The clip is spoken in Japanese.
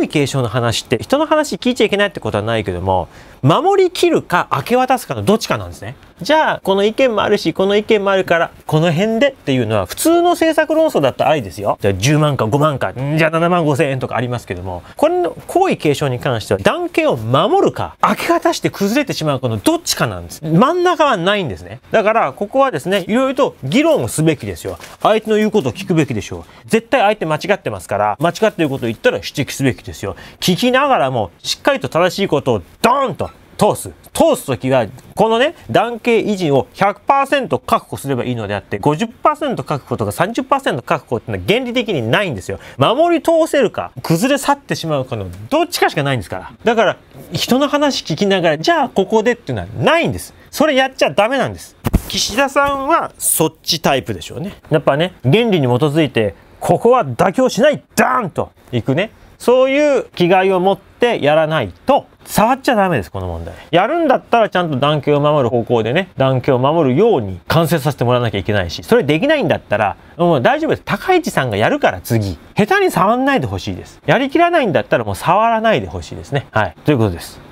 良継承の話って人の話聞いちゃいけないってことはないけども守りきるか明け渡すかのどっちかなんですね。じゃあこの意見もあるしこの意見もあるからこの辺でっていうのは普通の政策論争だったらありですよ。じゃあ10万か5万かじゃあ7万5千円とかありますけどもこれの皇位継承に関しては、男系を守るか、明け渡して崩れてしまうこのどっちかなんです。真ん中はないんですね。だから、ここはですね、いろいろと議論をすべきですよ。相手の言うことを聞くべきでしょう。絶対相手間違ってますから、間違ってることを言ったら指摘すべきですよ。聞きながらも、しっかりと正しいことをドーンと通す。通すときは、このね、男系維持を100%確保すればいいのであって、50%確保とか30%確保っていうのは原理的にないんですよ。守り通せるか、崩れ去ってしまうかの、どっちかしかないんですから。だから、人の話聞きながら、じゃあここでっていうのはないんです。それやっちゃダメなんです。岸田さんはそっちタイプでしょうね。やっぱね、原理に基づいて、ここは妥協しないダーンといくね。そういう気概を持ってやらないと、触っちゃダメです、この問題。やるんだったらちゃんと団協を守る方向でね、団協を守るように完成させてもらわなきゃいけないし、それできないんだったら、もう大丈夫です。高市さんがやるから次。下手に触んないでほしいです。やりきらないんだったらもう触らないでほしいですね。はい。ということです。